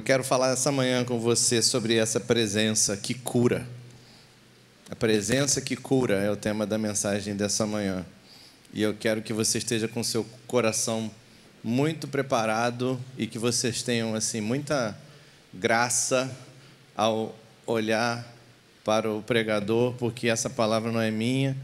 Eu quero falar essa manhã com você sobre essa presença que cura. A presença que cura é o tema da mensagem dessa manhã. E eu quero que você esteja com seu coração muito preparado e que vocês tenham assim muita graça ao olhar para o pregador, porque essa palavra não é minha.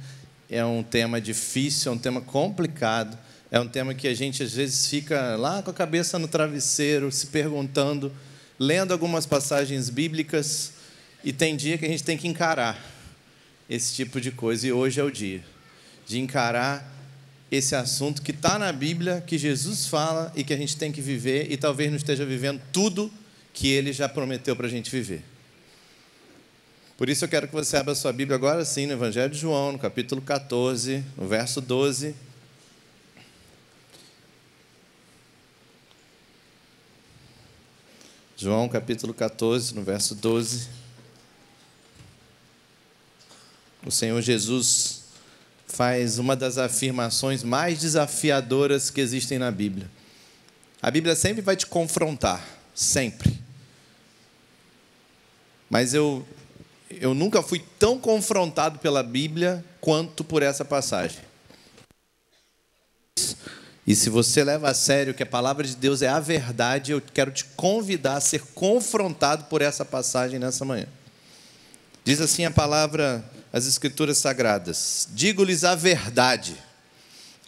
É um tema difícil, é um tema complicado, é um tema que a gente às vezes fica lá com a cabeça no travesseiro, se perguntando lendo algumas passagens bíblicas, e tem dia que a gente tem que encarar esse tipo de coisa, e hoje é o dia de encarar esse assunto que está na Bíblia, que Jesus fala e que a gente tem que viver, e talvez não esteja vivendo tudo que ele já prometeu para a gente viver. Por isso eu quero que você abra sua Bíblia agora sim no Evangelho de João, no capítulo 14, no verso 12. João capítulo 14, no verso 12. O Senhor Jesus faz uma das afirmações mais desafiadoras que existem na Bíblia. A Bíblia sempre vai te confrontar, sempre. Mas eu, eu nunca fui tão confrontado pela Bíblia quanto por essa passagem. E se você leva a sério que a palavra de Deus é a verdade, eu quero te convidar a ser confrontado por essa passagem nessa manhã. Diz assim a palavra, as Escrituras Sagradas: Digo-lhes a verdade,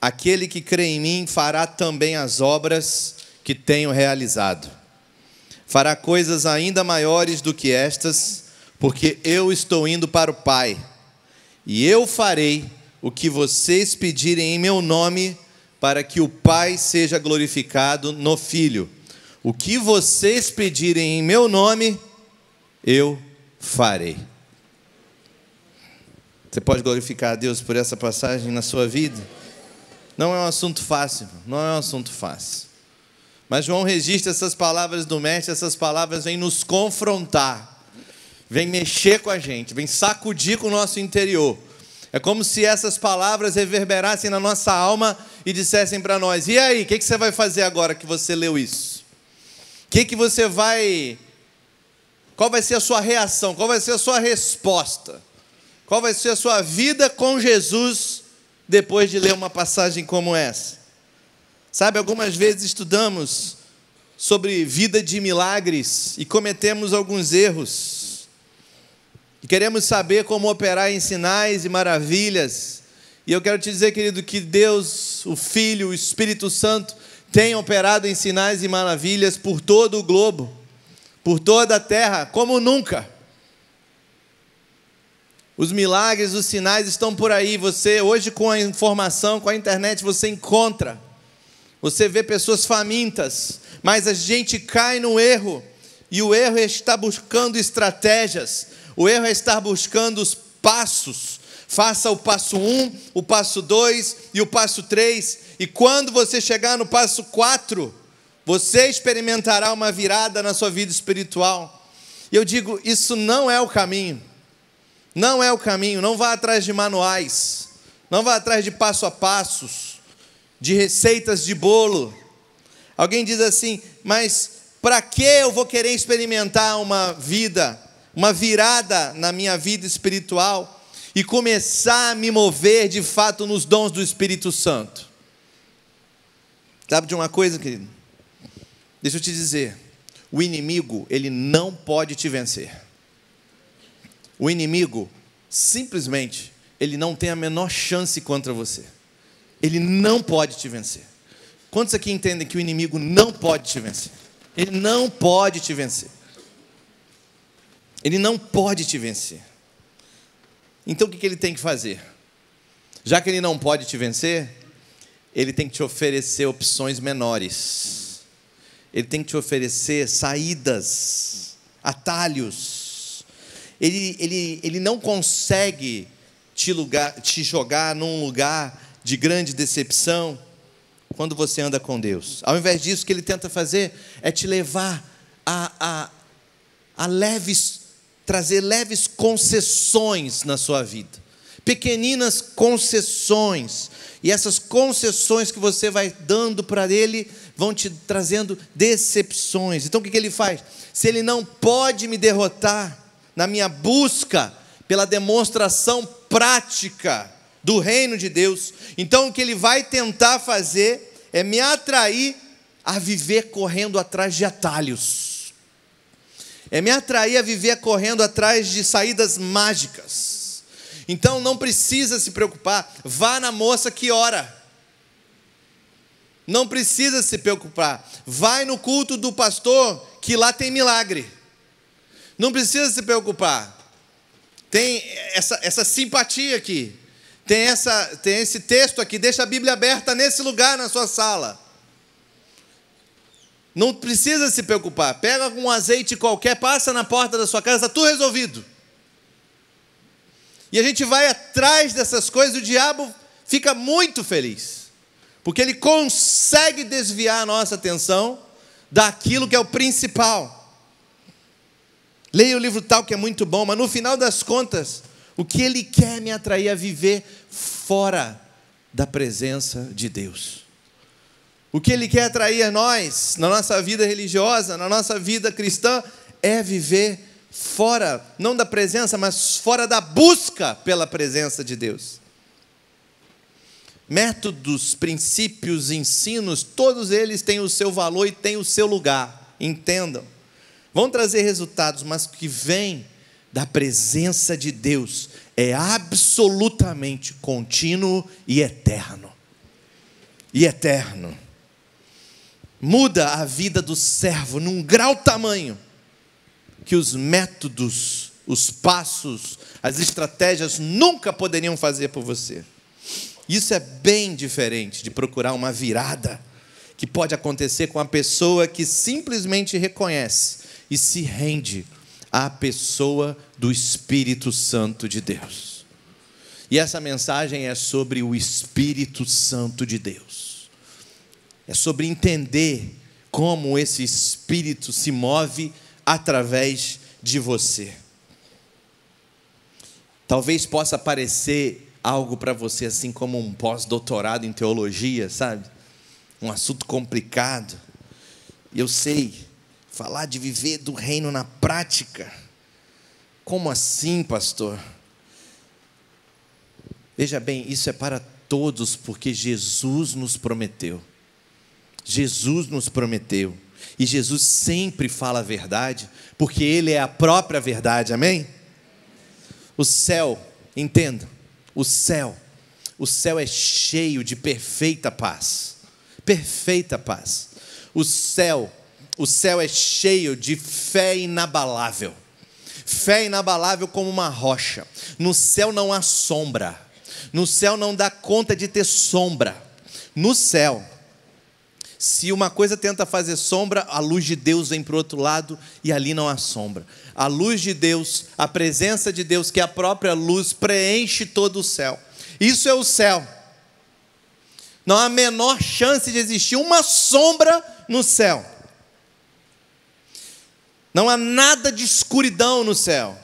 aquele que crê em mim fará também as obras que tenho realizado. Fará coisas ainda maiores do que estas, porque eu estou indo para o Pai. E eu farei o que vocês pedirem em meu nome para que o Pai seja glorificado no Filho. O que vocês pedirem em meu nome, eu farei. Você pode glorificar a Deus por essa passagem na sua vida? Não é um assunto fácil, não é um assunto fácil. Mas João registra essas palavras do Mestre, essas palavras vêm nos confrontar, vêm mexer com a gente, vêm sacudir com o nosso interior é como se essas palavras reverberassem na nossa alma e dissessem para nós: e aí, o que, que, você vai fazer agora que você leu isso? O que, que você vai. Qual vai ser a sua reação? Qual vai ser a sua resposta? Qual vai ser a sua vida com Jesus depois de ler uma passagem como essa? Sabe, algumas vezes estudamos sobre vida de milagres e cometemos alguns erros Queremos saber como operar em sinais e maravilhas. E eu quero te dizer, querido, que Deus, o Filho, o Espírito Santo, tem operado em sinais e maravilhas por todo o globo, por toda a terra, como nunca. Os milagres, os sinais estão por aí. Você, hoje, com a informação, com a internet, você encontra. Você vê pessoas famintas, mas a gente cai no erro, e o erro é estar buscando estratégias o erro é estar buscando os passos. Faça o passo 1, o passo 2 e o passo 3. E quando você chegar no passo 4, você experimentará uma virada na sua vida espiritual. E eu digo: isso não é o caminho. Não é o caminho. Não vá atrás de manuais. Não vá atrás de passo a passos, de receitas de bolo. Alguém diz assim: mas para que eu vou querer experimentar uma vida uma virada na minha vida espiritual e começar a me mover de fato nos dons do Espírito Santo. Sabe de uma coisa, querido? Deixa eu te dizer, o inimigo, ele não pode te vencer. O inimigo, simplesmente, ele não tem a menor chance contra você. Ele não pode te vencer. Quantos aqui entendem que o inimigo não pode te vencer? Ele não pode te vencer. Ele não pode te vencer. Então o que ele tem que fazer? Já que ele não pode te vencer, ele tem que te oferecer opções menores. Ele tem que te oferecer saídas, atalhos. Ele, ele, ele não consegue te, lugar, te jogar num lugar de grande decepção quando você anda com Deus. Ao invés disso, o que ele tenta fazer é te levar a, a, a leves trazer leves concessões na sua vida, pequeninas concessões, e essas concessões que você vai dando para ele vão te trazendo decepções. Então o que, ele faz? Se ele não pode me derrotar na minha busca pela demonstração prática do reino de Deus, então o que ele vai tentar fazer é me atrair a viver correndo atrás de atalhos é me atrair a viver correndo atrás de saídas mágicas. Então não precisa se preocupar, vá na moça que ora. Não precisa se preocupar, vai no culto do pastor que lá tem milagre. Não precisa se preocupar. Tem essa, essa simpatia aqui. Tem, essa, tem esse texto aqui, deixa a Bíblia aberta nesse lugar na sua sala. Não precisa se preocupar. Pega um azeite qualquer, passa na porta da sua casa, está tudo resolvido. E a gente vai atrás dessas coisas, o diabo fica muito feliz. Porque ele consegue desviar a nossa atenção daquilo que é o principal. Leia o livro tal que é muito bom, mas no final das contas, o que ele quer me atrair a é viver fora da presença de Deus. O que ele quer atrair a nós, na nossa vida religiosa, na nossa vida cristã, é viver fora, não da presença, mas fora da busca pela presença de Deus. Métodos, princípios, ensinos, todos eles têm o seu valor e têm o seu lugar, entendam. Vão trazer resultados, mas que vem da presença de Deus é absolutamente contínuo e eterno. E eterno muda a vida do servo num grau tamanho que os métodos, os passos, as estratégias nunca poderiam fazer por você. Isso é bem diferente de procurar uma virada que pode acontecer com a pessoa que simplesmente reconhece e se rende à pessoa do Espírito Santo de Deus. E essa mensagem é sobre o Espírito Santo de Deus é sobre entender como esse espírito se move através de você. Talvez possa parecer algo para você assim como um pós-doutorado em teologia, sabe? Um assunto complicado. Eu sei falar de viver do reino na prática. Como assim, pastor? Veja bem, isso é para todos, porque Jesus nos prometeu. Jesus nos prometeu. E Jesus sempre fala a verdade, porque Ele é a própria verdade, amém? O céu, entenda, o céu, o céu é cheio de perfeita paz, perfeita paz. O céu, o céu é cheio de fé inabalável, fé inabalável como uma rocha. No céu não há sombra, no céu não dá conta de ter sombra. No céu, se uma coisa tenta fazer sombra, a luz de Deus vem para o outro lado e ali não há sombra. A luz de Deus, a presença de Deus, que é a própria luz, preenche todo o céu. Isso é o céu. Não há a menor chance de existir uma sombra no céu. Não há nada de escuridão no céu.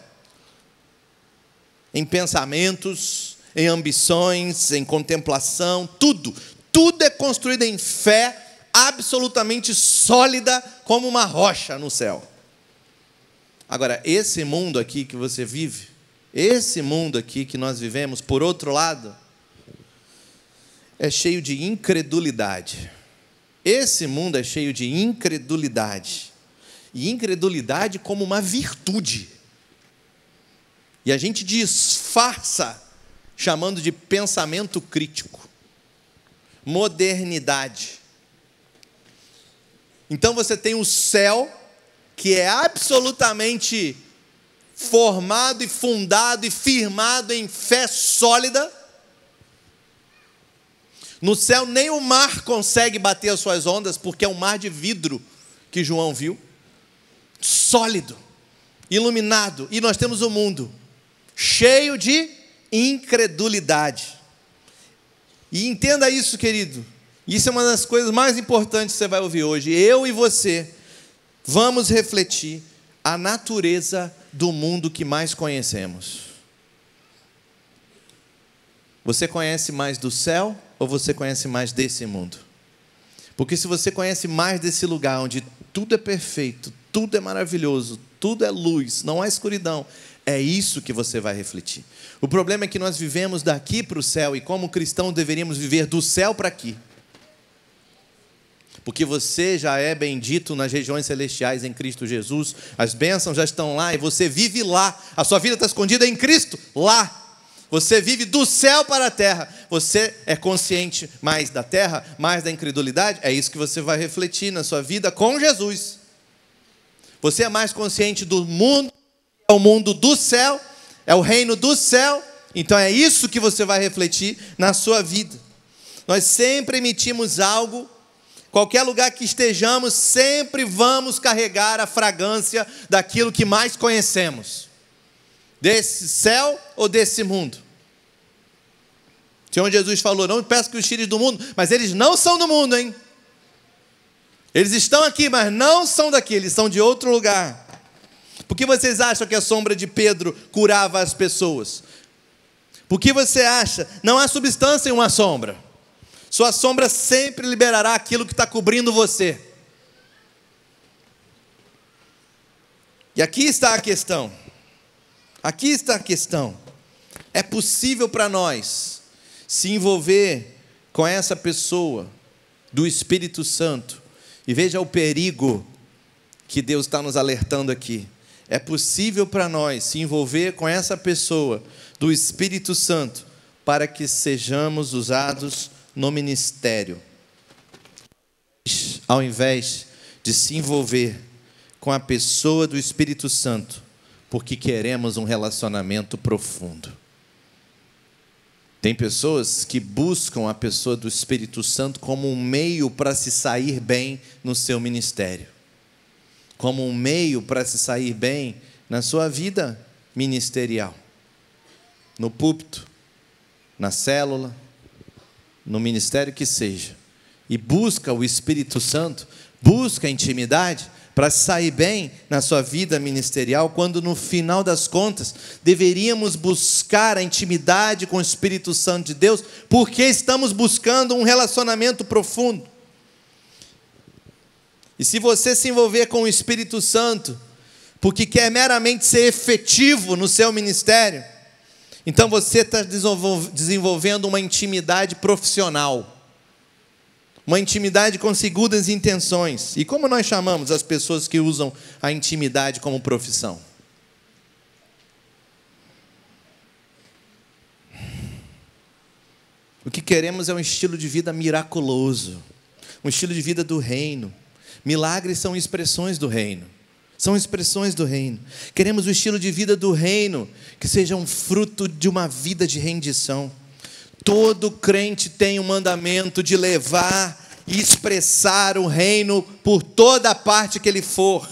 Em pensamentos, em ambições, em contemplação, tudo. Tudo é construído em fé absolutamente sólida como uma rocha no céu. Agora, esse mundo aqui que você vive, esse mundo aqui que nós vivemos, por outro lado, é cheio de incredulidade. Esse mundo é cheio de incredulidade. E incredulidade como uma virtude. E a gente disfarça chamando de pensamento crítico, modernidade. Então você tem o céu, que é absolutamente formado e fundado e firmado em fé sólida. No céu nem o mar consegue bater as suas ondas, porque é um mar de vidro que João viu, sólido, iluminado. E nós temos o um mundo cheio de incredulidade. E entenda isso, querido. Isso é uma das coisas mais importantes que você vai ouvir hoje. Eu e você vamos refletir a natureza do mundo que mais conhecemos. Você conhece mais do céu ou você conhece mais desse mundo? Porque se você conhece mais desse lugar onde tudo é perfeito, tudo é maravilhoso, tudo é luz, não há escuridão, é isso que você vai refletir. O problema é que nós vivemos daqui para o céu e, como cristãos, deveríamos viver do céu para aqui porque você já é bendito nas regiões celestiais em Cristo Jesus. As bênçãos já estão lá e você vive lá. A sua vida está escondida em Cristo, lá. Você vive do céu para a terra. Você é consciente mais da terra, mais da incredulidade. É isso que você vai refletir na sua vida com Jesus. Você é mais consciente do mundo, é o mundo do céu, é o reino do céu. Então é isso que você vai refletir na sua vida. Nós sempre emitimos algo Qualquer lugar que estejamos, sempre vamos carregar a fragrância daquilo que mais conhecemos, desse céu ou desse mundo. O Senhor Jesus falou: Não peço que os tires do mundo, mas eles não são do mundo, hein? Eles estão aqui, mas não são daqui, eles são de outro lugar. Por que vocês acham que a sombra de Pedro curava as pessoas? Por que você acha? Não há substância em uma sombra. Sua sombra sempre liberará aquilo que está cobrindo você. E aqui está a questão. Aqui está a questão. É possível para nós se envolver com essa pessoa do Espírito Santo. E veja o perigo que Deus está nos alertando aqui. É possível para nós se envolver com essa pessoa do Espírito Santo para que sejamos usados no ministério, ao invés de se envolver com a pessoa do Espírito Santo, porque queremos um relacionamento profundo. Tem pessoas que buscam a pessoa do Espírito Santo como um meio para se sair bem no seu ministério, como um meio para se sair bem na sua vida ministerial, no púlpito, na célula, no ministério que seja, e busca o Espírito Santo, busca a intimidade para sair bem na sua vida ministerial, quando no final das contas deveríamos buscar a intimidade com o Espírito Santo de Deus, porque estamos buscando um relacionamento profundo. E se você se envolver com o Espírito Santo, porque quer meramente ser efetivo no seu ministério, então você está desenvolvendo uma intimidade profissional, uma intimidade com seguras intenções. E como nós chamamos as pessoas que usam a intimidade como profissão? O que queremos é um estilo de vida miraculoso, um estilo de vida do reino. Milagres são expressões do reino são expressões do reino. Queremos o estilo de vida do reino, que seja um fruto de uma vida de rendição. Todo crente tem o um mandamento de levar e expressar o reino por toda a parte que ele for.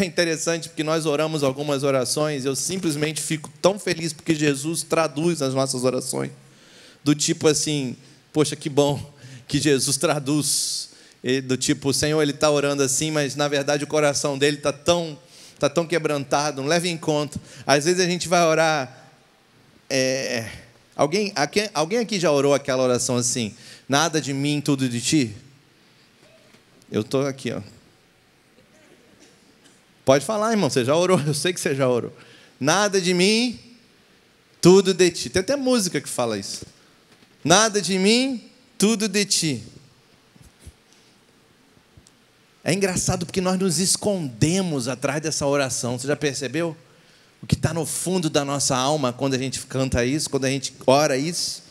É interessante porque nós oramos algumas orações, eu simplesmente fico tão feliz porque Jesus traduz as nossas orações. Do tipo assim, poxa, que bom que Jesus traduz do tipo, o Senhor, ele está orando assim, mas na verdade o coração dele está tão, tá tão quebrantado, não leve em conta. Às vezes a gente vai orar. É, alguém, aqui, alguém aqui já orou aquela oração assim? Nada de mim, tudo de ti? Eu estou aqui, ó. Pode falar, irmão, você já orou, eu sei que você já orou. Nada de mim, tudo de ti. Tem até música que fala isso. Nada de mim, tudo de ti. É engraçado porque nós nos escondemos atrás dessa oração. Você já percebeu? O que está no fundo da nossa alma quando a gente canta isso, quando a gente ora isso?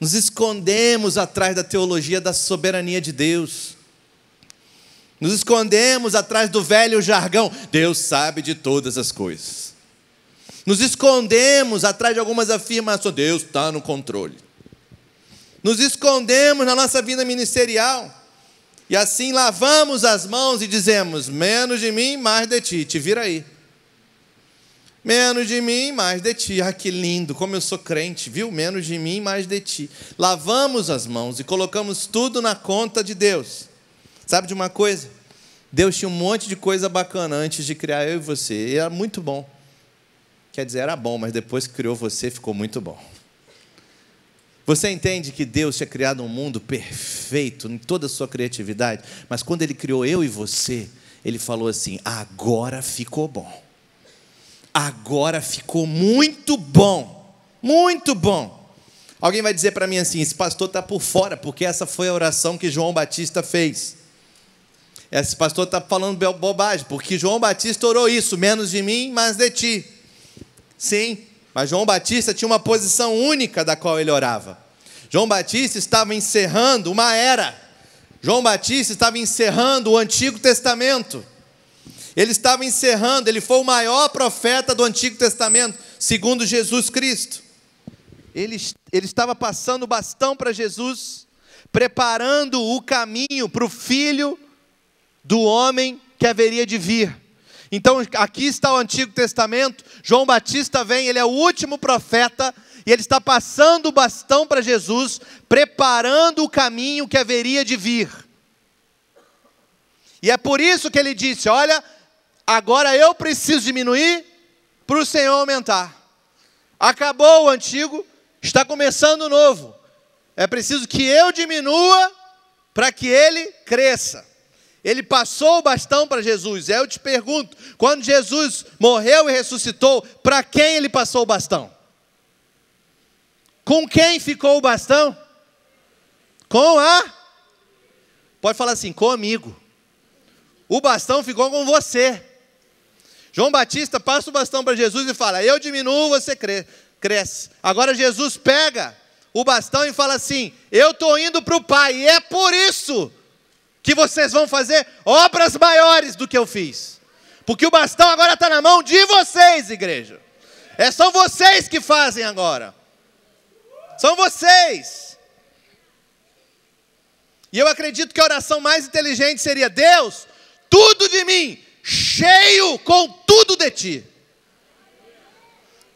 Nos escondemos atrás da teologia da soberania de Deus. Nos escondemos atrás do velho jargão: Deus sabe de todas as coisas. Nos escondemos atrás de algumas afirmações: Deus está no controle. Nos escondemos na nossa vida ministerial e assim lavamos as mãos e dizemos: menos de mim, mais de ti. Te vira aí. Menos de mim, mais de ti. Ah, que lindo, como eu sou crente, viu? Menos de mim, mais de ti. Lavamos as mãos e colocamos tudo na conta de Deus. Sabe de uma coisa? Deus tinha um monte de coisa bacana antes de criar eu e você. E era muito bom. Quer dizer, era bom, mas depois que criou você, ficou muito bom. Você entende que Deus tinha criado um mundo perfeito, em toda a sua criatividade, mas quando Ele criou eu e você, Ele falou assim: agora ficou bom. Agora ficou muito bom. Muito bom. Alguém vai dizer para mim assim: esse pastor está por fora, porque essa foi a oração que João Batista fez. Esse pastor está falando bobagem, porque João Batista orou isso: menos de mim, mais de ti. Sim, mas João Batista tinha uma posição única da qual ele orava. João Batista estava encerrando uma era. João Batista estava encerrando o Antigo Testamento. Ele estava encerrando, ele foi o maior profeta do Antigo Testamento, segundo Jesus Cristo. Ele, ele estava passando o bastão para Jesus, preparando o caminho para o filho do homem que haveria de vir. Então aqui está o Antigo Testamento. João Batista vem, ele é o último profeta e ele está passando o bastão para Jesus, preparando o caminho que haveria de vir. E é por isso que ele disse: Olha, agora eu preciso diminuir para o Senhor aumentar. Acabou o antigo, está começando o novo. É preciso que eu diminua para que ele cresça. Ele passou o bastão para Jesus. É, eu te pergunto, quando Jesus morreu e ressuscitou, para quem ele passou o bastão? Com quem ficou o bastão? Com a? Pode falar assim, comigo. O bastão ficou com você. João Batista passa o bastão para Jesus e fala: Eu diminuo, você cresce. Agora Jesus pega o bastão e fala assim: Eu estou indo para o Pai, e é por isso que vocês vão fazer obras maiores do que eu fiz. Porque o bastão agora está na mão de vocês, igreja. É, só vocês que fazem agora. São vocês. E eu acredito que a oração mais inteligente seria: Deus, tudo de mim, cheio com tudo de ti.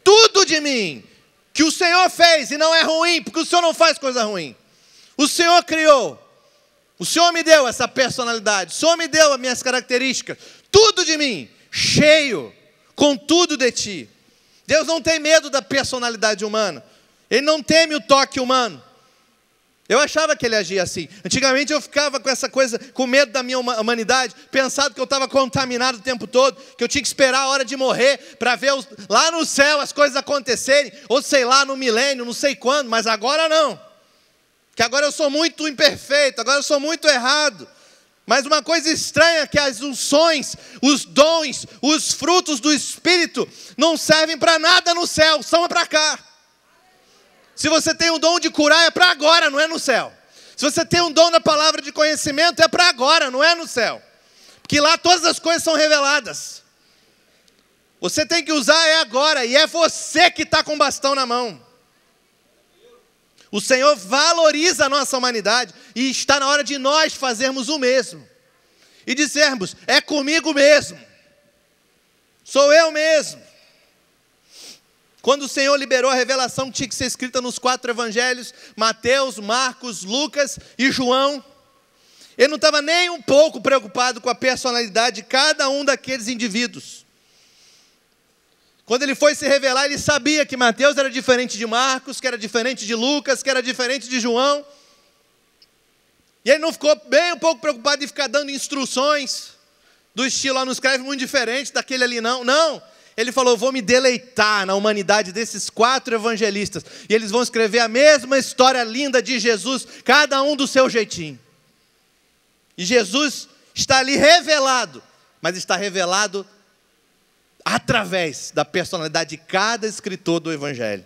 Tudo de mim que o Senhor fez e não é ruim, porque o Senhor não faz coisa ruim. O Senhor criou. O Senhor me deu essa personalidade, o Senhor me deu as minhas características, tudo de mim, cheio, com tudo de ti. Deus não tem medo da personalidade humana, Ele não teme o toque humano. Eu achava que ele agia assim. Antigamente eu ficava com essa coisa, com medo da minha humanidade, pensado que eu estava contaminado o tempo todo, que eu tinha que esperar a hora de morrer para ver os, lá no céu as coisas acontecerem, ou sei lá, no milênio, não sei quando, mas agora não que agora eu sou muito imperfeito, agora eu sou muito errado. Mas uma coisa estranha é que as unções, os dons, os frutos do Espírito não servem para nada no céu, são é para cá. Se você tem o um dom de curar, é para agora, não é no céu. Se você tem um dom da palavra de conhecimento, é para agora, não é no céu. Porque lá todas as coisas são reveladas. Você tem que usar é agora, e é você que está com o bastão na mão. O Senhor valoriza a nossa humanidade e está na hora de nós fazermos o mesmo. E dizermos: é comigo mesmo, sou eu mesmo. Quando o Senhor liberou a revelação que tinha que ser escrita nos quatro evangelhos, Mateus, Marcos, Lucas e João, ele não estava nem um pouco preocupado com a personalidade de cada um daqueles indivíduos. Quando ele foi se revelar, ele sabia que Mateus era diferente de Marcos, que era diferente de Lucas, que era diferente de João. E ele não ficou bem um pouco preocupado em ficar dando instruções do estilo, ah, não escreve muito diferente daquele ali, não. Não. Ele falou: vou me deleitar na humanidade desses quatro evangelistas. E eles vão escrever a mesma história linda de Jesus, cada um do seu jeitinho. E Jesus está ali revelado, mas está revelado através da personalidade de cada escritor do Evangelho.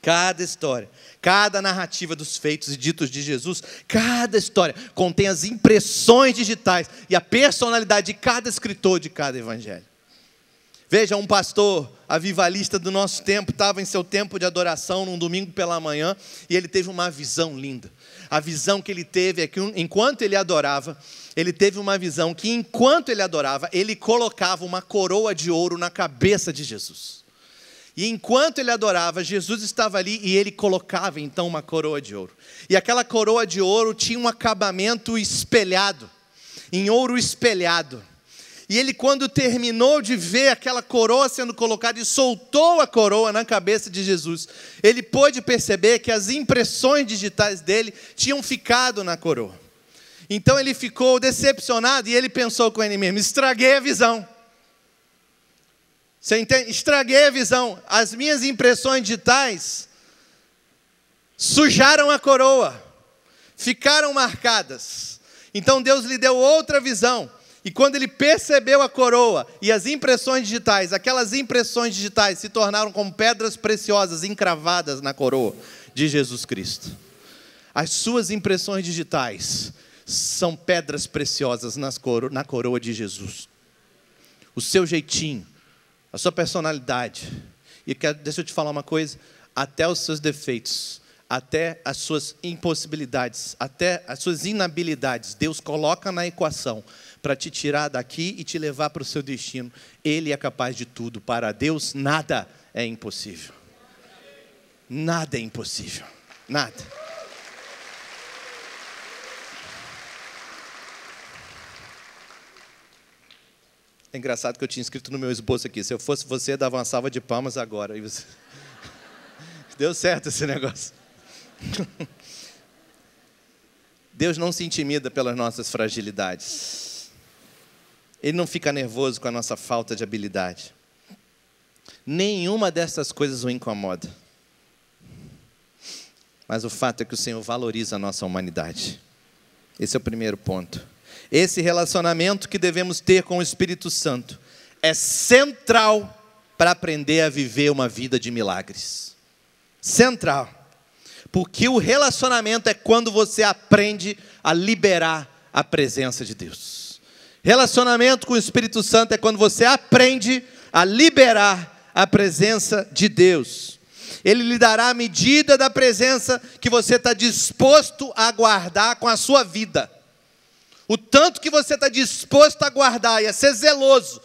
Cada história, cada narrativa dos feitos e ditos de Jesus, cada história contém as impressões digitais e a personalidade de cada escritor de cada evangelho. Veja, um pastor avivalista do nosso tempo estava em seu tempo de adoração num domingo pela manhã e ele teve uma visão linda a visão que ele teve é que enquanto ele adorava, ele teve uma visão que enquanto ele adorava, ele colocava uma coroa de ouro na cabeça de Jesus. E enquanto ele adorava, Jesus estava ali e ele colocava então uma coroa de ouro. E aquela coroa de ouro tinha um acabamento espelhado, em ouro espelhado. E ele, quando terminou de ver aquela coroa sendo colocada e soltou a coroa na cabeça de Jesus, ele pôde perceber que as impressões digitais dele tinham ficado na coroa. Então ele ficou decepcionado e ele pensou com ele mesmo: estraguei a visão. Você entende? Estraguei a visão. As minhas impressões digitais sujaram a coroa, ficaram marcadas. Então Deus lhe deu outra visão e quando ele percebeu a coroa e as impressões digitais, aquelas impressões digitais se tornaram como pedras preciosas encravadas na coroa de Jesus Cristo. As suas impressões digitais são pedras preciosas coro na coroa de Jesus. O seu jeitinho, a sua personalidade. E quero, deixa eu te falar uma coisa: até os seus defeitos, até as suas impossibilidades, até as suas inabilidades, Deus coloca na equação para te tirar daqui e te levar para o seu destino. Ele é capaz de tudo. Para Deus, nada é impossível. Nada é impossível. Nada. É engraçado que eu tinha escrito no meu esboço aqui. Se eu fosse você, eu dava uma salva de palmas agora. Deu certo esse negócio. Deus não se intimida pelas nossas fragilidades. Ele não fica nervoso com a nossa falta de habilidade. Nenhuma dessas coisas o incomoda. Mas o fato é que o Senhor valoriza a nossa humanidade. Esse é o primeiro ponto. Esse relacionamento que devemos ter com o Espírito Santo é central para aprender a viver uma vida de milagres. Central. Porque o relacionamento é quando você aprende a liberar a presença de Deus. Relacionamento com o Espírito Santo é quando você aprende a liberar a presença de Deus. Ele lhe dará a medida da presença que você está disposto a guardar com a sua vida. O tanto que você está disposto a guardar e a ser zeloso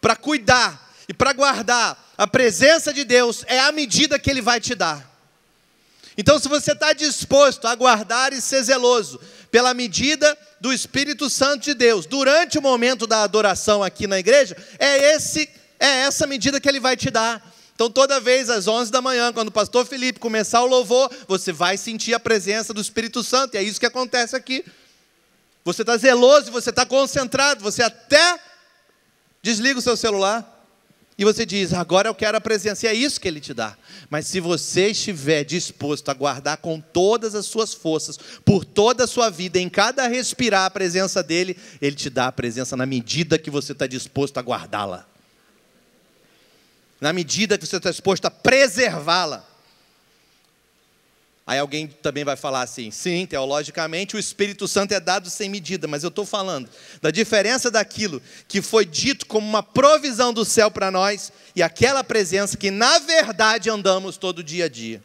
para cuidar e para guardar a presença de Deus é a medida que Ele vai te dar. Então, se você está disposto a guardar e ser zeloso pela medida do Espírito Santo de Deus durante o momento da adoração aqui na igreja, é, esse, é essa medida que ele vai te dar. Então, toda vez às 11 da manhã, quando o pastor Felipe começar o louvor, você vai sentir a presença do Espírito Santo, e é isso que acontece aqui. Você está zeloso, você está concentrado, você até desliga o seu celular e você diz, agora eu quero a presença, e é isso que ele te dá. Mas se você estiver disposto a guardar com todas as suas forças, por toda a sua vida, em cada respirar a presença dele, ele te dá a presença na medida que você está disposto a guardá-la, na medida que você está disposto a preservá-la. Aí alguém também vai falar assim: sim, teologicamente o Espírito Santo é dado sem medida, mas eu estou falando da diferença daquilo que foi dito como uma provisão do céu para nós e aquela presença que na verdade andamos todo dia a dia.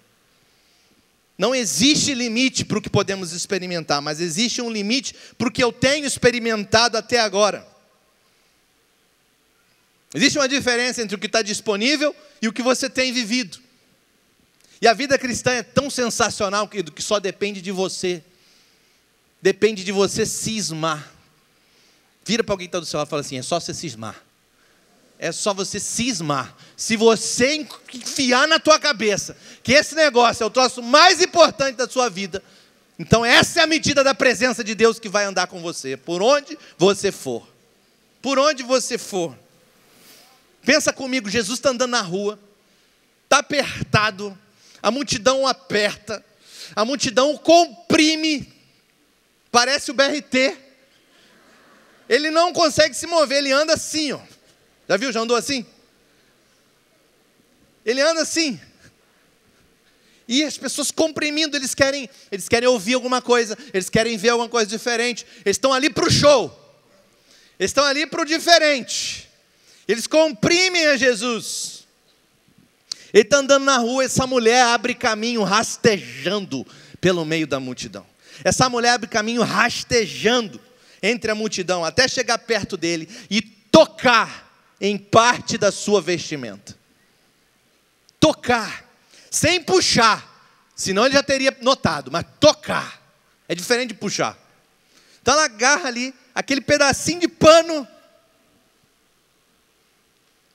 Não existe limite para o que podemos experimentar, mas existe um limite para o que eu tenho experimentado até agora. Existe uma diferença entre o que está disponível e o que você tem vivido. E a vida cristã é tão sensacional, querido, que só depende de você. Depende de você cismar. Vira para alguém que está do seu lado e fala assim: é só você cismar. É só você cismar. Se você enfiar na tua cabeça que esse negócio é o troço mais importante da sua vida, então essa é a medida da presença de Deus que vai andar com você, por onde você for. Por onde você for. Pensa comigo, Jesus está andando na rua, está apertado, a multidão aperta, a multidão comprime, parece o BRT. Ele não consegue se mover, ele anda assim, ó. Já viu? Já andou assim? Ele anda assim. E as pessoas comprimindo, eles querem, eles querem ouvir alguma coisa, eles querem ver alguma coisa diferente. Eles estão ali para o show. Eles estão ali para o diferente. Eles comprimem a Jesus. Ele está andando na rua, essa mulher abre caminho rastejando pelo meio da multidão. Essa mulher abre caminho rastejando entre a multidão até chegar perto dele e tocar em parte da sua vestimenta. Tocar, sem puxar, senão ele já teria notado, mas tocar é diferente de puxar. Então ela agarra ali aquele pedacinho de pano,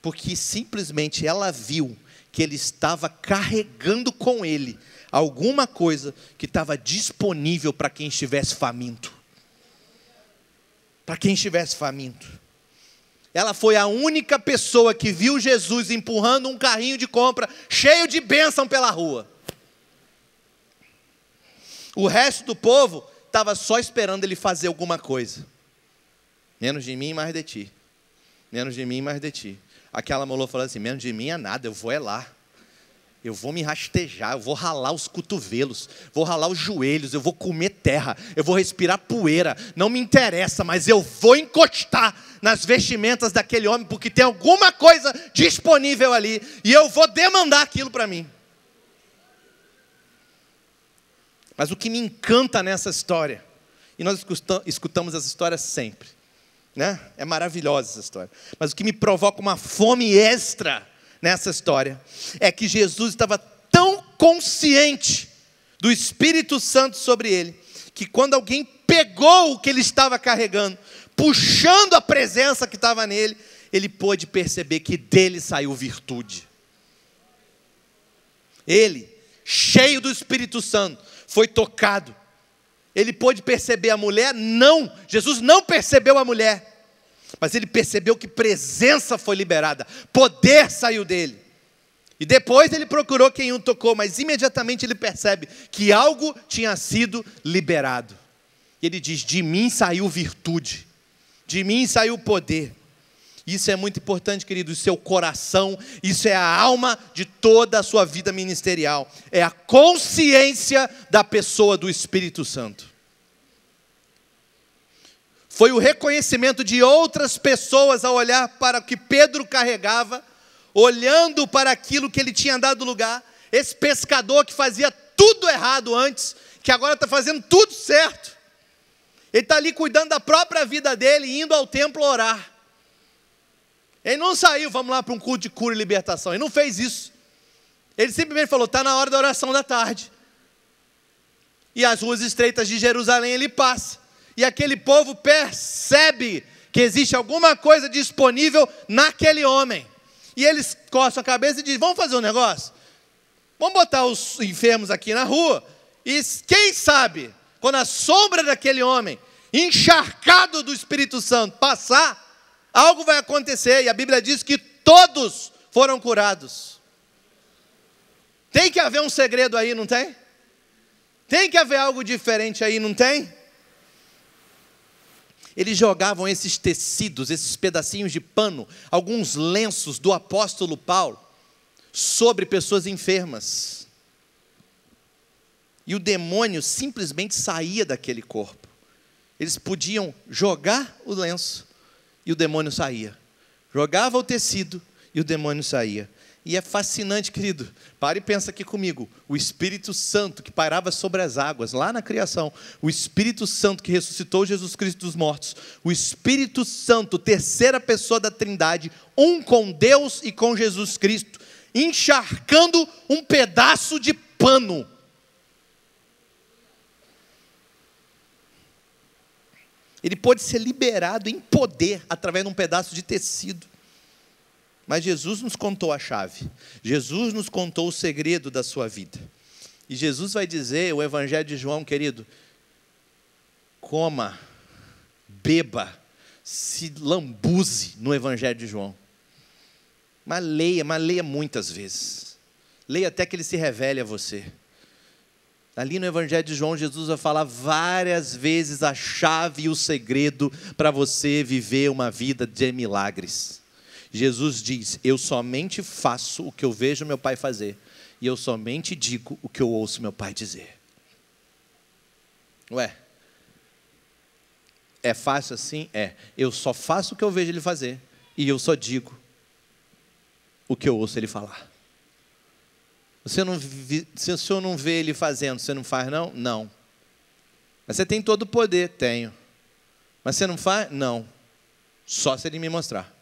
porque simplesmente ela viu que ele estava carregando com ele alguma coisa que estava disponível para quem estivesse faminto. Para quem estivesse faminto. Ela foi a única pessoa que viu Jesus empurrando um carrinho de compra cheio de bênção pela rua. O resto do povo estava só esperando ele fazer alguma coisa. Menos de mim, mais de ti. Menos de mim, mais de ti. Aquela molô falando assim: menos de mim é nada, eu vou é lá. Eu vou me rastejar, eu vou ralar os cotovelos, vou ralar os joelhos, eu vou comer terra, eu vou respirar poeira, não me interessa, mas eu vou encostar nas vestimentas daquele homem, porque tem alguma coisa disponível ali, e eu vou demandar aquilo para mim. Mas o que me encanta nessa história, e nós escutamos essa história sempre, né? É maravilhosa essa história. Mas o que me provoca uma fome extra nessa história é que Jesus estava tão consciente do Espírito Santo sobre ele, que quando alguém pegou o que ele estava carregando, puxando a presença que estava nele, ele pôde perceber que dele saiu virtude. Ele, cheio do Espírito Santo, foi tocado ele pôde perceber a mulher? Não. Jesus não percebeu a mulher. Mas ele percebeu que presença foi liberada, poder saiu dele. E depois ele procurou quem o tocou, mas imediatamente ele percebe que algo tinha sido liberado. E ele diz: De mim saiu virtude, de mim saiu poder. Isso é muito importante, querido. Isso é o coração, isso é a alma de toda a sua vida ministerial. É a consciência da pessoa do Espírito Santo. Foi o reconhecimento de outras pessoas ao olhar para o que Pedro carregava, olhando para aquilo que ele tinha dado lugar. Esse pescador que fazia tudo errado antes, que agora está fazendo tudo certo. Ele está ali cuidando da própria vida dele, indo ao templo orar. Ele não saiu, vamos lá para um culto de cura e libertação. Ele não fez isso. Ele simplesmente falou: está na hora da oração da tarde. E as ruas estreitas de Jerusalém ele passa. E aquele povo percebe que existe alguma coisa disponível naquele homem. E eles coçam a cabeça e dizem: vamos fazer um negócio? Vamos botar os enfermos aqui na rua. E quem sabe, quando a sombra daquele homem, encharcado do Espírito Santo, passar, Algo vai acontecer, e a Bíblia diz que todos foram curados. Tem que haver um segredo aí, não tem? Tem que haver algo diferente aí, não tem? Eles jogavam esses tecidos, esses pedacinhos de pano, alguns lenços do apóstolo Paulo, sobre pessoas enfermas. E o demônio simplesmente saía daquele corpo. Eles podiam jogar o lenço e o demônio saía. Jogava o tecido e o demônio saía. E é fascinante, querido. Pare e pensa aqui comigo. O Espírito Santo que pairava sobre as águas, lá na criação. O Espírito Santo que ressuscitou Jesus Cristo dos mortos. O Espírito Santo, terceira pessoa da Trindade, um com Deus e com Jesus Cristo, encharcando um pedaço de pano Ele pôde ser liberado em poder através de um pedaço de tecido. Mas Jesus nos contou a chave. Jesus nos contou o segredo da sua vida. E Jesus vai dizer, o Evangelho de João, querido, coma, beba, se lambuze no Evangelho de João. Mas leia, mas leia muitas vezes. Leia até que ele se revele a você. Ali no Evangelho de João, Jesus vai falar várias vezes a chave e o segredo para você viver uma vida de milagres. Jesus diz: Eu somente faço o que eu vejo meu Pai fazer, e eu somente digo o que eu ouço meu Pai dizer. Ué, é fácil assim? É. Eu só faço o que eu vejo ele fazer, e eu só digo o que eu ouço ele falar. Você não, se o senhor não vê ele fazendo, você não faz não? Não. Mas você tem todo o poder? Tenho. Mas você não faz? Não. Só se ele me mostrar.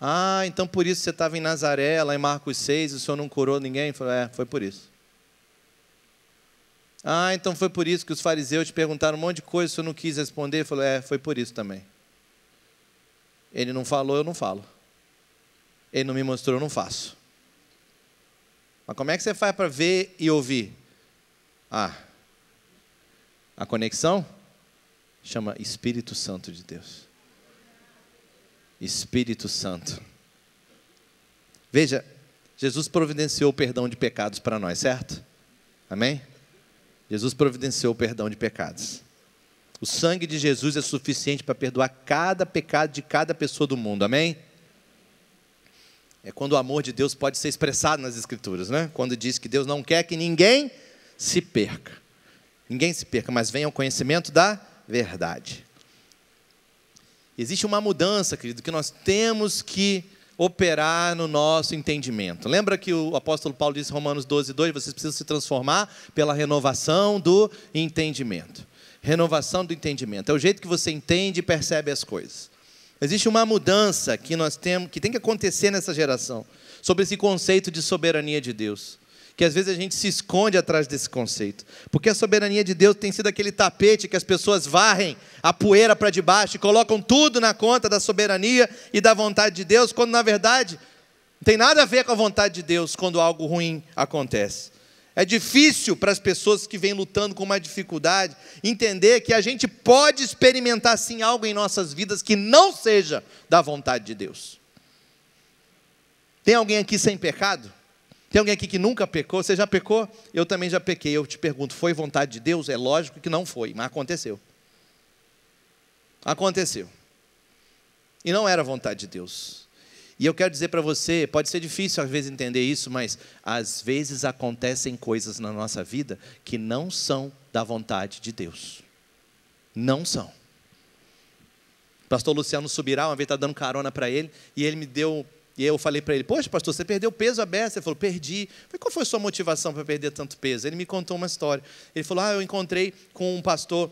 Ah, então por isso você estava em Nazaré, lá em Marcos 6, o senhor não curou ninguém? Falei, é, foi por isso. Ah, então foi por isso que os fariseus te perguntaram um monte de coisa, o senhor não quis responder? Falou, é, foi por isso também. Ele não falou, eu não falo. Ele não me mostrou, eu não faço. Mas como é que você faz para ver e ouvir? Ah, a conexão chama Espírito Santo de Deus. Espírito Santo. Veja, Jesus providenciou o perdão de pecados para nós, certo? Amém? Jesus providenciou o perdão de pecados. O sangue de Jesus é suficiente para perdoar cada pecado de cada pessoa do mundo, amém? É quando o amor de Deus pode ser expressado nas Escrituras, né? Quando diz que Deus não quer que ninguém se perca. Ninguém se perca, mas venha ao conhecimento da verdade. Existe uma mudança, querido, que nós temos que operar no nosso entendimento. Lembra que o apóstolo Paulo disse em Romanos 12, 2, vocês precisam se transformar pela renovação do entendimento. Renovação do entendimento. É o jeito que você entende e percebe as coisas. Existe uma mudança que nós temos, que tem que acontecer nessa geração, sobre esse conceito de soberania de Deus. Que às vezes a gente se esconde atrás desse conceito. Porque a soberania de Deus tem sido aquele tapete que as pessoas varrem a poeira para debaixo e colocam tudo na conta da soberania e da vontade de Deus, quando na verdade não tem nada a ver com a vontade de Deus quando algo ruim acontece. É difícil para as pessoas que vêm lutando com uma dificuldade entender que a gente pode experimentar sim algo em nossas vidas que não seja da vontade de Deus. Tem alguém aqui sem pecado? Tem alguém aqui que nunca pecou? Você já pecou? Eu também já pequei. Eu te pergunto, foi vontade de Deus? É lógico que não foi, mas aconteceu. Aconteceu. E não era vontade de Deus. E eu quero dizer para você, pode ser difícil às vezes entender isso, mas às vezes acontecem coisas na nossa vida que não são da vontade de Deus. Não são. O pastor Luciano Subirá, uma vez está dando carona para ele, e ele me deu e eu falei para ele, poxa, pastor, você perdeu peso a beça. Ele falou, perdi. Eu falei, qual foi a sua motivação para perder tanto peso? Ele me contou uma história. Ele falou, ah, eu encontrei com um pastor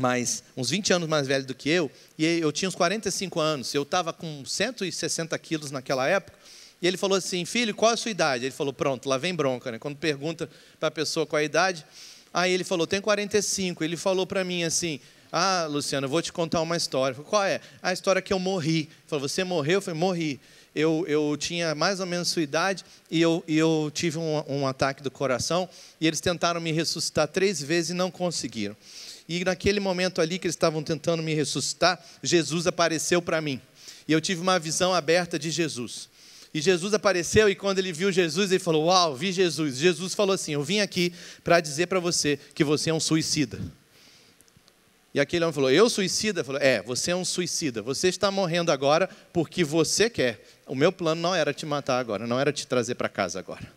mas uns 20 anos mais velho do que eu, e eu tinha uns 45 anos, eu estava com 160 quilos naquela época, e ele falou assim, filho, qual é a sua idade? Ele falou, pronto, lá vem bronca, né? Quando pergunta para a pessoa qual é a idade, aí ele falou, tem 45. Ele falou para mim assim, ah, Luciano, eu vou te contar uma história. falei, qual é? A história é que eu morri. Ele falou, você morreu? Eu falei, morri. Eu, eu tinha mais ou menos sua idade e eu, e eu tive um, um ataque do coração e eles tentaram me ressuscitar três vezes e não conseguiram. E naquele momento ali que eles estavam tentando me ressuscitar, Jesus apareceu para mim. E eu tive uma visão aberta de Jesus. E Jesus apareceu e quando ele viu Jesus, ele falou: "Uau, vi Jesus". Jesus falou assim: "Eu vim aqui para dizer para você que você é um suicida". E aquele homem falou: "Eu suicida?" Ele falou: "É, você é um suicida. Você está morrendo agora porque você quer. O meu plano não era te matar agora, não era te trazer para casa agora.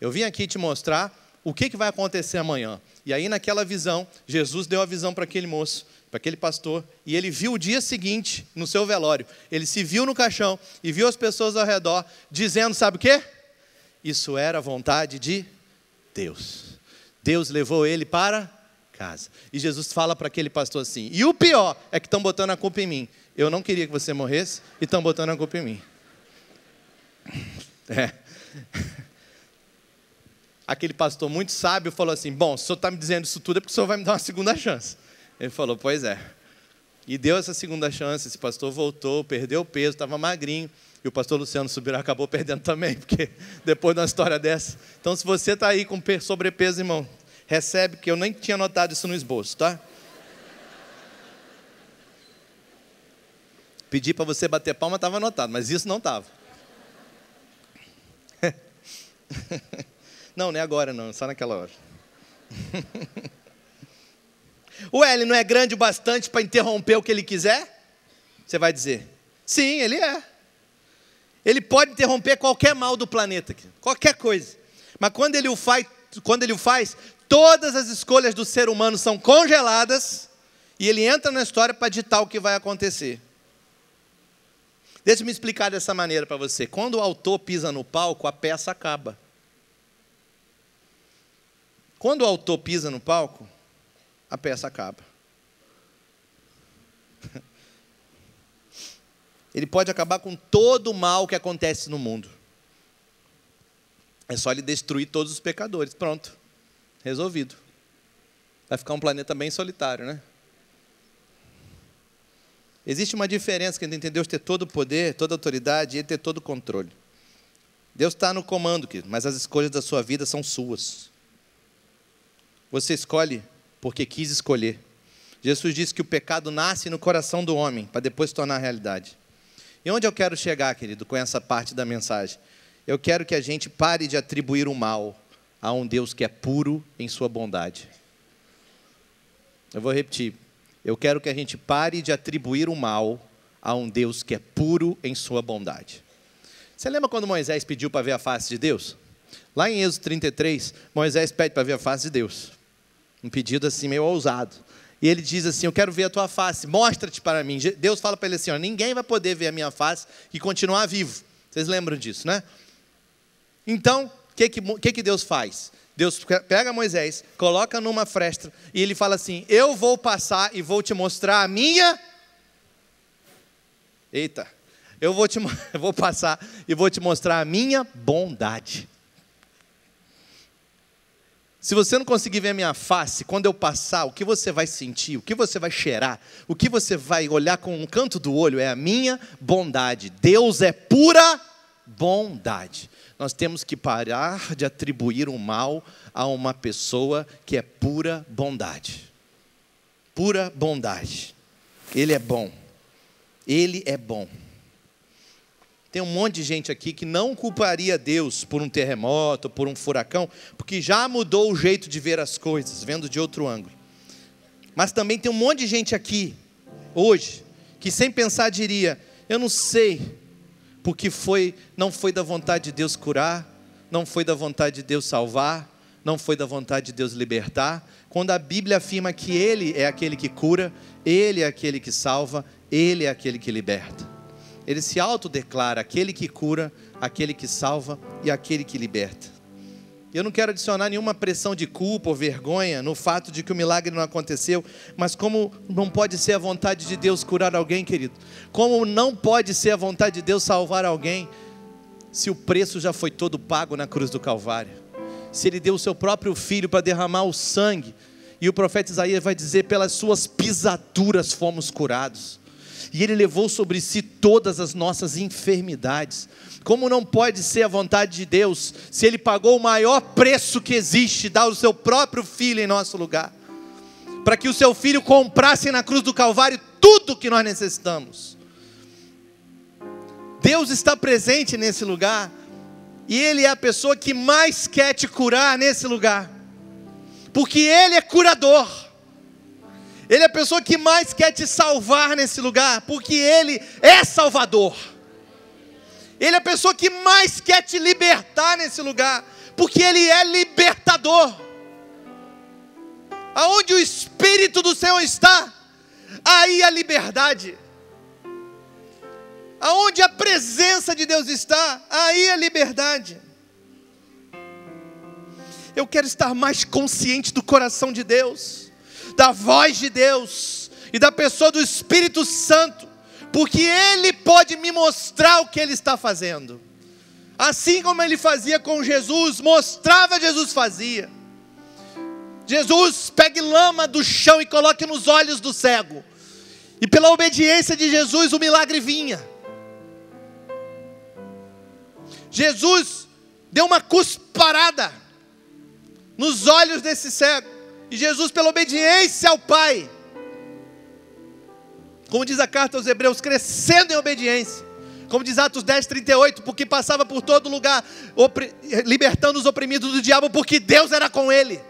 Eu vim aqui te mostrar o que, que vai acontecer amanhã. E aí, naquela visão, Jesus deu a visão para aquele moço, para aquele pastor, e ele viu o dia seguinte no seu velório. Ele se viu no caixão e viu as pessoas ao redor dizendo: Sabe o quê? Isso era a vontade de Deus. Deus levou ele para casa. E Jesus fala para aquele pastor assim: E o pior é que estão botando a culpa em mim. Eu não queria que você morresse e estão botando a culpa em mim. É aquele pastor muito sábio falou assim: Bom, se o senhor está me dizendo isso tudo é porque o senhor vai me dar uma segunda chance. Ele falou: Pois é. E deu essa segunda chance. Esse pastor voltou, perdeu peso, estava magrinho. E o pastor Luciano Subirá acabou perdendo também, porque depois de uma história dessa. Então, se você está aí com sobrepeso, irmão, recebe, que eu nem tinha notado isso no esboço, tá? Pedi para você bater palma, estava anotado, mas isso não estava. Não, não é agora não, só naquela hora. o L não é grande o bastante para interromper o que ele quiser? Você vai dizer, sim, ele é. Ele pode interromper qualquer mal do planeta, qualquer coisa. Mas quando ele o faz, quando ele o faz, todas as escolhas do ser humano são congeladas e ele entra na história para ditar o que vai acontecer. Deixa eu me explicar dessa maneira para você. Quando o autor pisa no palco, a peça acaba. Quando o autor pisa no palco, a peça acaba. Ele pode acabar com todo o mal que acontece no mundo. É só ele destruir todos os pecadores. Pronto. Resolvido. Vai ficar um planeta bem solitário, né? Existe uma diferença entre entre Deus ter todo o poder, toda a autoridade e ele ter todo o controle. Deus está no comando, querido, mas as escolhas da sua vida são suas. Você escolhe porque quis escolher. Jesus disse que o pecado nasce no coração do homem, para depois se tornar realidade. E onde eu quero chegar, querido, com essa parte da mensagem? Eu quero que a gente pare de atribuir o mal a um Deus que é puro em sua bondade. Eu vou repetir. Eu quero que a gente pare de atribuir o mal a um Deus que é puro em sua bondade. Você lembra quando Moisés pediu para ver a face de Deus? Lá em Êxodo 33, Moisés pede para ver a face de Deus. Um pedido assim meio ousado. E ele diz assim: Eu quero ver a tua face, mostra-te para mim. Deus fala para ele assim: ó, Ninguém vai poder ver a minha face e continuar vivo. Vocês lembram disso, né? Então, o que, que, que Deus faz? Deus pega Moisés, coloca numa fresta e ele fala assim: Eu vou passar e vou te mostrar a minha. Eita, eu vou, te, eu vou passar e vou te mostrar a minha bondade. Se você não conseguir ver a minha face, quando eu passar, o que você vai sentir, o que você vai cheirar, o que você vai olhar com um canto do olho é a minha bondade. Deus é pura bondade. Nós temos que parar de atribuir o um mal a uma pessoa que é pura bondade. Pura bondade. Ele é bom. Ele é bom. Tem um monte de gente aqui que não culparia Deus por um terremoto, por um furacão, porque já mudou o jeito de ver as coisas, vendo de outro ângulo. Mas também tem um monte de gente aqui, hoje, que sem pensar diria: Eu não sei, porque foi, não foi da vontade de Deus curar, não foi da vontade de Deus salvar, não foi da vontade de Deus libertar. Quando a Bíblia afirma que Ele é aquele que cura, Ele é aquele que salva, Ele é aquele que liberta. Ele se autodeclara aquele que cura, aquele que salva e aquele que liberta. Eu não quero adicionar nenhuma pressão de culpa ou vergonha no fato de que o milagre não aconteceu, mas como não pode ser a vontade de Deus curar alguém, querido? Como não pode ser a vontade de Deus salvar alguém se o preço já foi todo pago na cruz do Calvário? Se ele deu o seu próprio filho para derramar o sangue, e o profeta Isaías vai dizer: pelas suas pisaduras fomos curados e Ele levou sobre si todas as nossas enfermidades. Como não pode ser a vontade de Deus se Ele pagou o maior preço que existe, dar o seu próprio filho em nosso lugar, para que o seu filho comprasse na cruz do Calvário tudo que nós necessitamos? Deus está presente nesse lugar e Ele é a pessoa que mais quer te curar nesse lugar, porque Ele é curador. Ele é a pessoa que mais quer te salvar nesse lugar, porque Ele é Salvador. Ele é a pessoa que mais quer te libertar nesse lugar, porque Ele é libertador. Aonde o Espírito do Senhor está, aí a liberdade. Aonde a presença de Deus está, aí a liberdade. Eu quero estar mais consciente do coração de Deus da voz de Deus e da pessoa do Espírito Santo, porque Ele pode me mostrar o que Ele está fazendo. Assim como Ele fazia com Jesus, mostrava Jesus fazia. Jesus, pegue lama do chão e coloque nos olhos do cego. E pela obediência de Jesus, o milagre vinha. Jesus deu uma cusparada nos olhos desse cego. E Jesus, pela obediência ao Pai, como diz a carta aos Hebreus, crescendo em obediência, como diz Atos 10, 38, porque passava por todo lugar, libertando os oprimidos do diabo, porque Deus era com ele,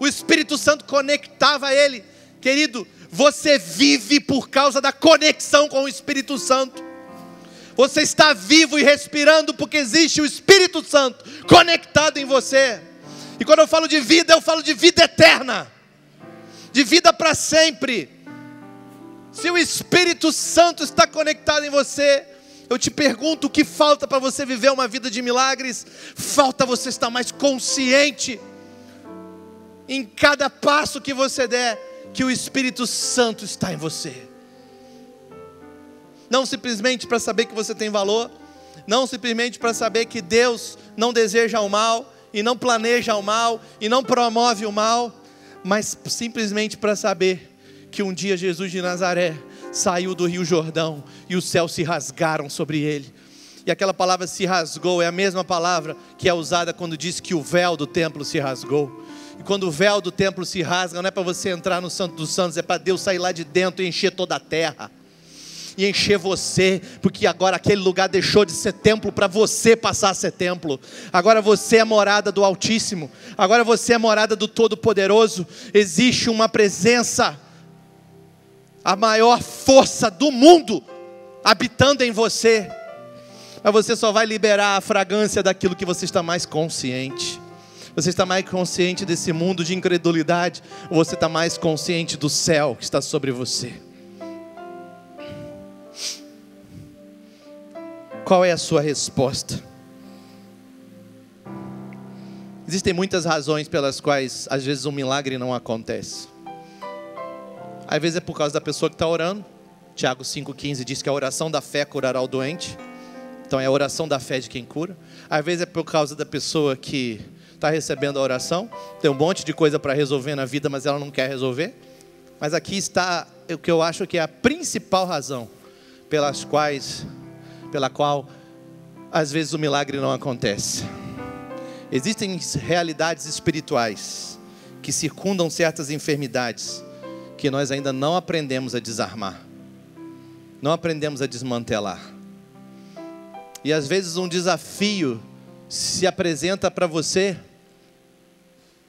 o Espírito Santo conectava ele, querido, você vive por causa da conexão com o Espírito Santo. Você está vivo e respirando porque existe o Espírito Santo conectado em você. E quando eu falo de vida, eu falo de vida eterna, de vida para sempre. Se o Espírito Santo está conectado em você, eu te pergunto o que falta para você viver uma vida de milagres? Falta você estar mais consciente em cada passo que você der que o Espírito Santo está em você. Não simplesmente para saber que você tem valor, não simplesmente para saber que Deus não deseja o mal, e não planeja o mal, e não promove o mal, mas simplesmente para saber que um dia Jesus de Nazaré saiu do Rio Jordão e os céus se rasgaram sobre ele. E aquela palavra se rasgou é a mesma palavra que é usada quando diz que o véu do templo se rasgou. E quando o véu do templo se rasga, não é para você entrar no Santo dos Santos, é para Deus sair lá de dentro e encher toda a terra e encher você, porque agora aquele lugar deixou de ser templo para você passar a ser templo. Agora você é morada do Altíssimo, agora você é morada do Todo-Poderoso. Existe uma presença, a maior força do mundo habitando em você. Mas você só vai liberar a fragrância daquilo que você está mais consciente você está mais consciente desse mundo de incredulidade, ou você está mais consciente do céu que está sobre você. Qual é a sua resposta? Existem muitas razões pelas quais às vezes um milagre não acontece. Às vezes é por causa da pessoa que está orando. Tiago 5,15 diz que a oração da fé curará o doente. Então é a oração da fé de quem cura. Às vezes é por causa da pessoa que está recebendo a oração, tem um monte de coisa para resolver na vida, mas ela não quer resolver. Mas aqui está o que eu acho que é a principal razão pelas quais pela qual às vezes o milagre não acontece. Existem realidades espirituais que circundam certas enfermidades que nós ainda não aprendemos a desarmar, não aprendemos a desmantelar. E às vezes um desafio se apresenta para você,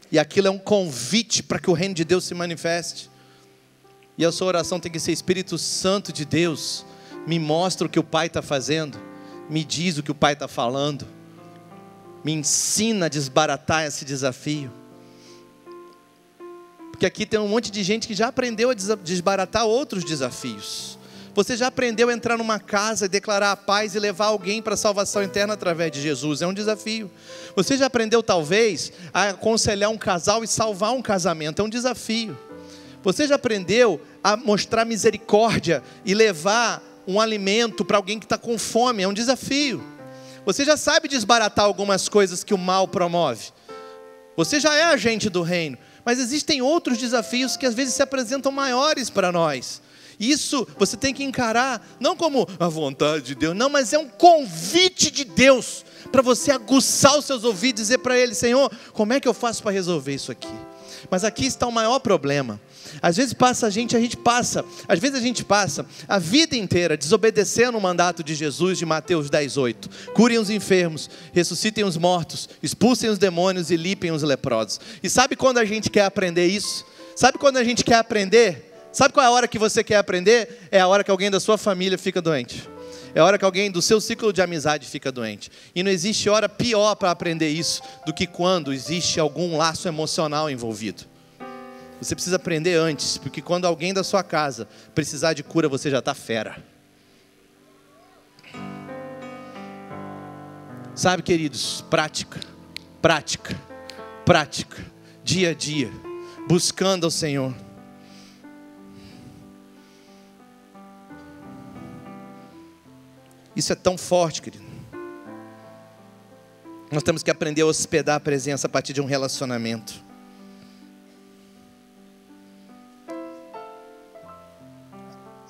e aquilo é um convite para que o reino de Deus se manifeste. E a sua oração tem que ser: Espírito Santo de Deus, me mostra o que o Pai está fazendo, me diz o que o Pai está falando, me ensina a desbaratar esse desafio. Porque aqui tem um monte de gente que já aprendeu a desbaratar outros desafios. Você já aprendeu a entrar numa casa e declarar a paz e levar alguém para a salvação eterna através de Jesus. É um desafio. Você já aprendeu, talvez, a aconselhar um casal e salvar um casamento. É um desafio. Você já aprendeu a mostrar misericórdia e levar um alimento para alguém que está com fome, é um desafio. Você já sabe desbaratar algumas coisas que o mal promove. Você já é agente do reino, mas existem outros desafios que às vezes se apresentam maiores para nós. Isso você tem que encarar não como a vontade de Deus, não, mas é um convite de Deus para você aguçar os seus ouvidos e dizer para Ele: Senhor, como é que eu faço para resolver isso aqui? Mas aqui está o maior problema. Às vezes passa a gente, a gente passa, às vezes a gente passa a vida inteira desobedecendo o mandato de Jesus de Mateus 10:8. Curem os enfermos, ressuscitem os mortos, expulsem os demônios e limpem os leprosos. E sabe quando a gente quer aprender isso? Sabe quando a gente quer aprender? Sabe qual é a hora que você quer aprender? É a hora que alguém da sua família fica doente. É a hora que alguém do seu ciclo de amizade fica doente. E não existe hora pior para aprender isso do que quando existe algum laço emocional envolvido. Você precisa aprender antes, porque quando alguém da sua casa precisar de cura, você já está fera. Sabe, queridos, prática, prática, prática, dia a dia, buscando ao Senhor. Isso é tão forte, querido. Nós temos que aprender a hospedar a presença a partir de um relacionamento.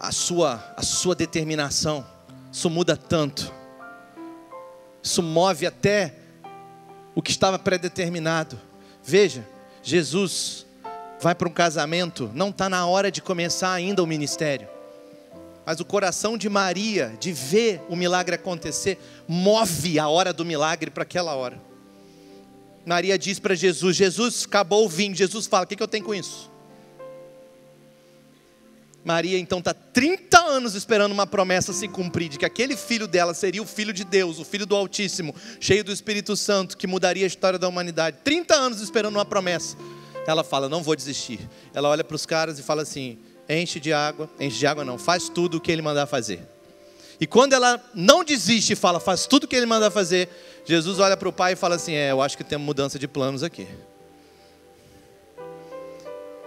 a sua, a sua determinação. Isso muda tanto. Isso move até o que estava predeterminado. Veja, Jesus vai para um casamento, não está na hora de começar ainda o ministério. Mas o coração de Maria, de ver o milagre acontecer, move a hora do milagre para aquela hora. Maria diz para Jesus: Jesus, acabou o vinho. Jesus fala: O que, que eu tenho com isso? Maria então está 30 anos esperando uma promessa se cumprir, de que aquele filho dela seria o filho de Deus, o filho do Altíssimo, cheio do Espírito Santo, que mudaria a história da humanidade. 30 anos esperando uma promessa. Ela fala: Não vou desistir. Ela olha para os caras e fala assim: Enche de água, enche de água não, faz tudo o que ele mandar fazer. E quando ela não desiste e fala: Faz tudo o que ele mandar fazer, Jesus olha para o pai e fala assim: É, eu acho que tem mudança de planos aqui.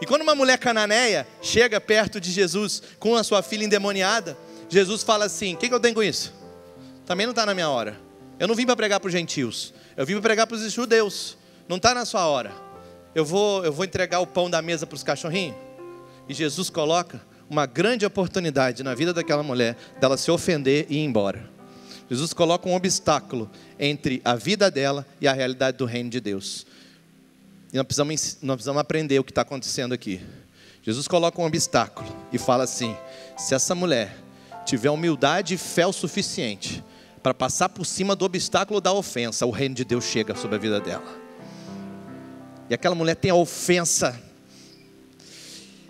E quando uma mulher cananeia chega perto de Jesus com a sua filha endemoniada, Jesus fala assim: O que, que eu tenho com isso? Também não está na minha hora. Eu não vim para pregar para os gentios, eu vim para pregar para os judeus. Não está na sua hora. Eu vou, eu vou entregar o pão da mesa para os cachorrinhos. E Jesus coloca uma grande oportunidade na vida daquela mulher dela se ofender e ir embora. Jesus coloca um obstáculo entre a vida dela e a realidade do reino de Deus. E nós precisamos, nós precisamos aprender o que está acontecendo aqui. Jesus coloca um obstáculo e fala assim: se essa mulher tiver humildade e fé o suficiente para passar por cima do obstáculo da ofensa, o reino de Deus chega sobre a vida dela. E aquela mulher tem a ofensa.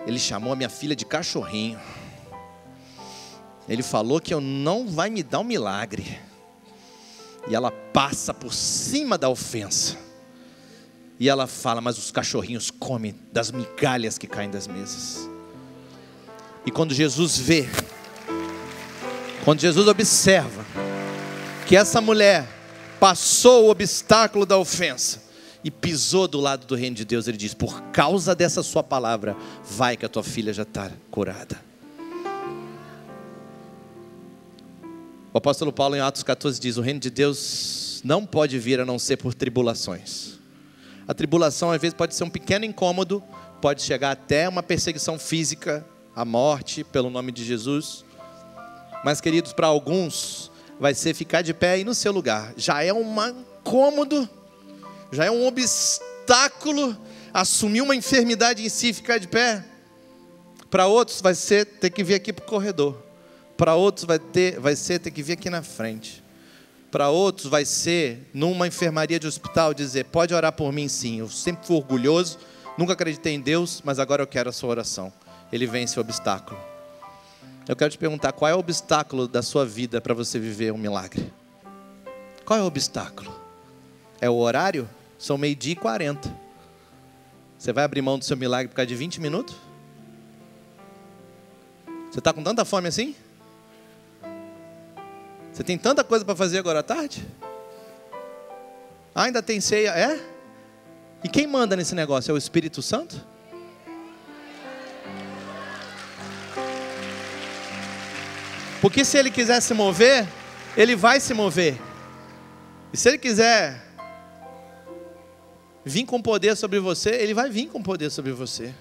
Ele chamou a minha filha de cachorrinho. Ele falou que eu não vai me dar um milagre. E ela passa por cima da ofensa. E ela fala: Mas os cachorrinhos comem das migalhas que caem das mesas. E quando Jesus vê, quando Jesus observa que essa mulher passou o obstáculo da ofensa e pisou do lado do reino de Deus, ele diz: Por causa dessa sua palavra, vai que a tua filha já está curada. O apóstolo Paulo, em Atos 14, diz: O reino de Deus não pode vir a não ser por tribulações. A tribulação, às vezes, pode ser um pequeno incômodo, pode chegar até uma perseguição física, a morte, pelo nome de Jesus. Mas, queridos, para alguns, vai ser ficar de pé e no seu lugar. Já é um incômodo, já é um obstáculo assumir uma enfermidade em si e ficar de pé. Para outros, vai ser ter que vir aqui para o corredor. Para outros, vai, ter, vai ser ter que vir aqui na frente. Para outros vai ser numa enfermaria de hospital dizer: "Pode orar por mim sim". Eu sempre fui orgulhoso, nunca acreditei em Deus, mas agora eu quero a sua oração. Ele vence o obstáculo. Eu quero te perguntar qual é o obstáculo da sua vida para você viver um milagre? Qual é o obstáculo? É o horário? São meio-dia e quarenta. Você vai abrir mão do seu milagre por causa de 20 minutos? Você está com tanta fome assim? Você tem tanta coisa para fazer agora à tarde? ainda tem ceia, é? E quem manda nesse negócio? É o Espírito Santo? Porque se ele quiser se mover, ele vai se mover. E se ele quiser vir com poder sobre você, ele vai vir com poder sobre você.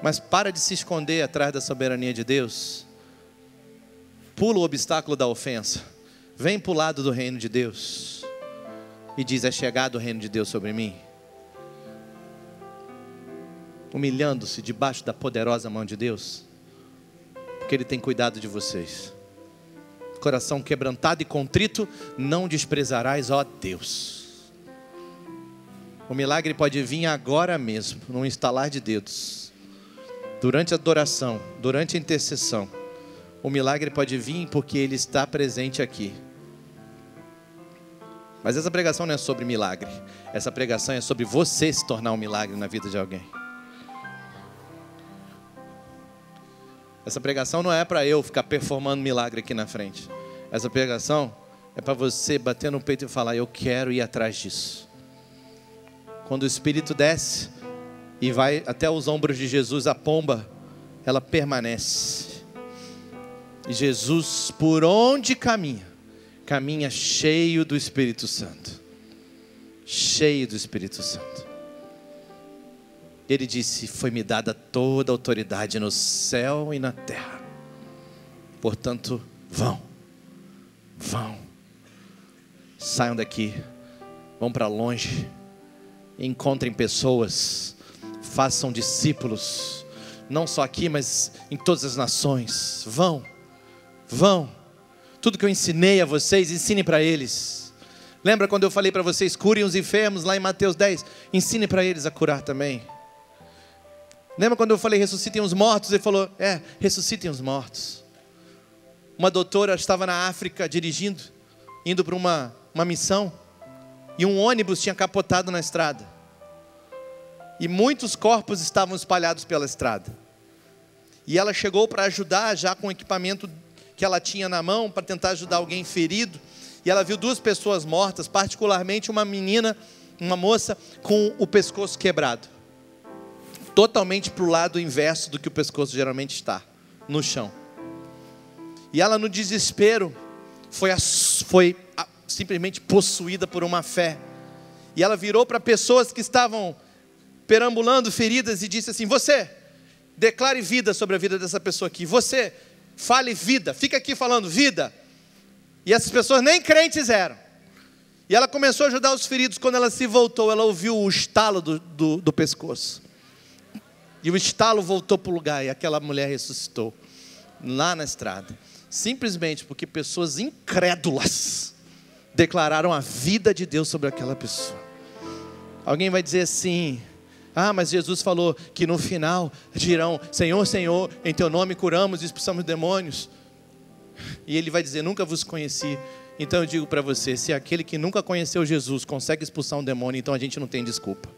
Mas para de se esconder atrás da soberania de Deus Pula o obstáculo da ofensa. Vem para o lado do reino de Deus. E diz: É chegado o reino de Deus sobre mim. Humilhando-se debaixo da poderosa mão de Deus. Porque Ele tem cuidado de vocês. Coração quebrantado e contrito, não desprezarás, ó Deus. O milagre pode vir agora mesmo, num instalar de dedos, durante a adoração, durante a intercessão. O milagre pode vir porque ele está presente aqui. Mas essa pregação não é sobre milagre. Essa pregação é sobre você se tornar um milagre na vida de alguém. Essa pregação não é para eu ficar performando milagre aqui na frente. Essa pregação é para você bater no peito e falar: Eu quero ir atrás disso. Quando o Espírito desce e vai até os ombros de Jesus, a pomba, ela permanece. E Jesus, por onde caminha, caminha cheio do Espírito Santo. Cheio do Espírito Santo. Ele disse: Foi-me dada toda a autoridade no céu e na terra. Portanto, vão, vão, saiam daqui, vão para longe, encontrem pessoas, façam discípulos, não só aqui, mas em todas as nações. Vão Vão. Tudo que eu ensinei a vocês, ensine para eles. Lembra quando eu falei para vocês, curem os enfermos lá em Mateus 10? Ensine para eles a curar também. Lembra quando eu falei, ressuscitem os mortos? Ele falou, é, ressuscitem os mortos. Uma doutora estava na África dirigindo, indo para uma, uma missão, e um ônibus tinha capotado na estrada. E muitos corpos estavam espalhados pela estrada. E ela chegou para ajudar já com equipamento que ela tinha na mão para tentar ajudar alguém ferido. E ela viu duas pessoas mortas, particularmente uma menina, uma moça com o pescoço quebrado. Totalmente para o lado inverso do que o pescoço geralmente está, no chão. E ela, no desespero, foi, foi simplesmente possuída por uma fé. E ela virou para pessoas que estavam perambulando feridas e disse assim: Você, declare vida sobre a vida dessa pessoa aqui. Você, Fale vida, fica aqui falando vida. E essas pessoas nem crentes eram. E ela começou a ajudar os feridos. Quando ela se voltou, ela ouviu o estalo do, do, do pescoço. E o estalo voltou para o lugar e aquela mulher ressuscitou lá na estrada. Simplesmente porque pessoas incrédulas declararam a vida de Deus sobre aquela pessoa. Alguém vai dizer assim: ah, mas Jesus falou que no final dirão: Senhor, Senhor, em teu nome curamos e expulsamos demônios. E ele vai dizer: Nunca vos conheci. Então eu digo para você: se aquele que nunca conheceu Jesus consegue expulsar um demônio, então a gente não tem desculpa.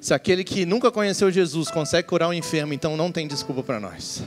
Se aquele que nunca conheceu Jesus consegue curar um enfermo, então não tem desculpa para nós.